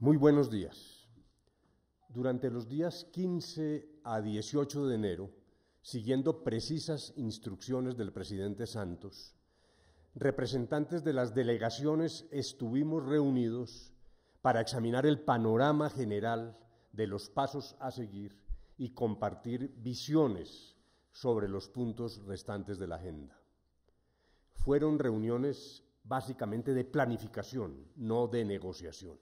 Muy buenos días. Durante los días 15 a 18 de enero, siguiendo precisas instrucciones del presidente Santos, representantes de las delegaciones estuvimos reunidos para examinar el panorama general de los pasos a seguir y compartir visiones sobre los puntos restantes de la agenda. Fueron reuniones básicamente de planificación, no de negociación.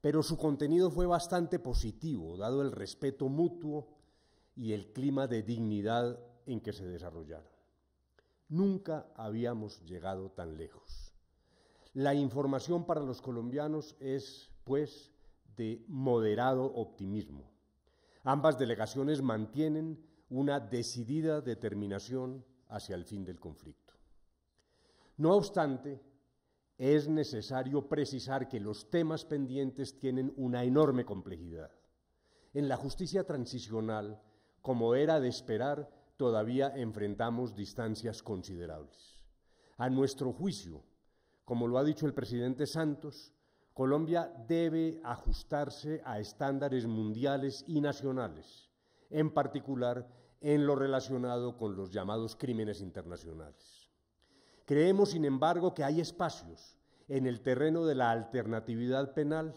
Pero su contenido fue bastante positivo, dado el respeto mutuo y el clima de dignidad en que se desarrollaron. Nunca habíamos llegado tan lejos. La información para los colombianos es, pues, de moderado optimismo. Ambas delegaciones mantienen una decidida determinación hacia el fin del conflicto. No obstante, es necesario precisar que los temas pendientes tienen una enorme complejidad. En la justicia transicional, como era de esperar, todavía enfrentamos distancias considerables. A nuestro juicio, como lo ha dicho el presidente Santos, Colombia debe ajustarse a estándares mundiales y nacionales en particular en lo relacionado con los llamados crímenes internacionales. Creemos, sin embargo, que hay espacios en el terreno de la alternatividad penal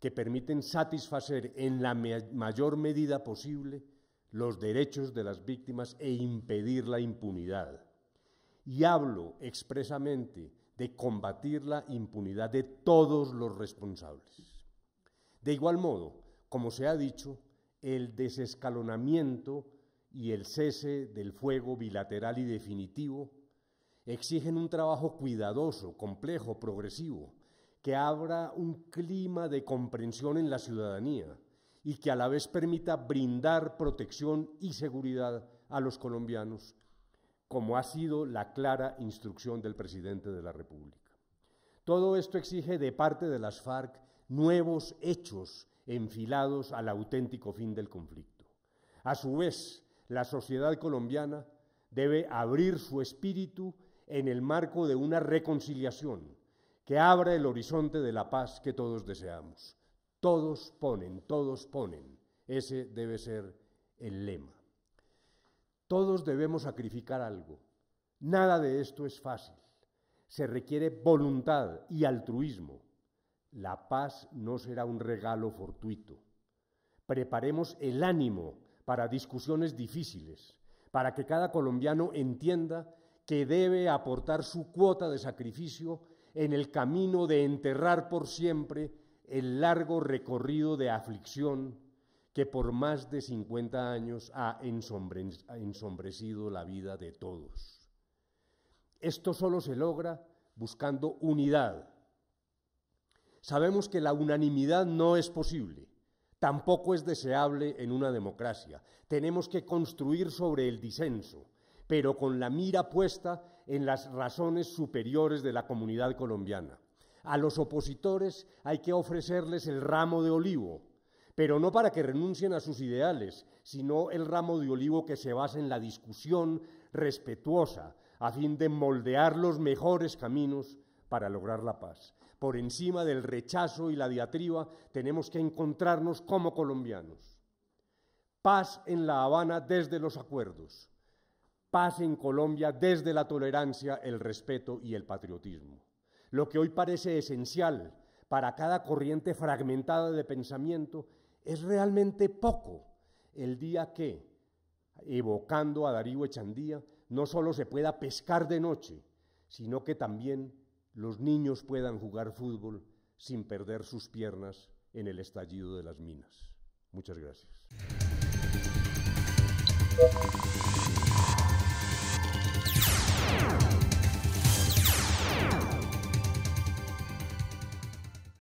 que permiten satisfacer en la mayor medida posible los derechos de las víctimas e impedir la impunidad. Y hablo expresamente de combatir la impunidad de todos los responsables. De igual modo, como se ha dicho, el desescalonamiento y el cese del fuego bilateral y definitivo exigen un trabajo cuidadoso, complejo, progresivo, que abra un clima de comprensión en la ciudadanía y que a la vez permita brindar protección y seguridad a los colombianos, como ha sido la clara instrucción del presidente de la República. Todo esto exige de parte de las FARC nuevos hechos enfilados al auténtico fin del conflicto. A su vez, la sociedad colombiana debe abrir su espíritu en el marco de una reconciliación que abra el horizonte de la paz que todos deseamos. Todos ponen, todos ponen. Ese debe ser el lema. Todos debemos sacrificar algo. Nada de esto es fácil. Se requiere voluntad y altruismo la paz no será un regalo fortuito. Preparemos el ánimo para discusiones difíciles, para que cada colombiano entienda que debe aportar su cuota de sacrificio en el camino de enterrar por siempre el largo recorrido de aflicción que por más de 50 años ha ensombrecido la vida de todos. Esto solo se logra buscando unidad Sabemos que la unanimidad no es posible, tampoco es deseable en una democracia. Tenemos que construir sobre el disenso, pero con la mira puesta en las razones superiores de la comunidad colombiana. A los opositores hay que ofrecerles el ramo de olivo, pero no para que renuncien a sus ideales, sino el ramo de olivo que se basa en la discusión respetuosa, a fin de moldear los mejores caminos para lograr la paz. Por encima del rechazo y la diatriba tenemos que encontrarnos como colombianos. Paz en La Habana desde los acuerdos. Paz en Colombia desde la tolerancia, el respeto y el patriotismo. Lo que hoy parece esencial para cada corriente fragmentada de pensamiento es realmente poco el día que, evocando a Darío Echandía, no solo se pueda pescar de noche, sino que también los niños puedan jugar fútbol sin perder sus piernas en el estallido de las minas. Muchas gracias.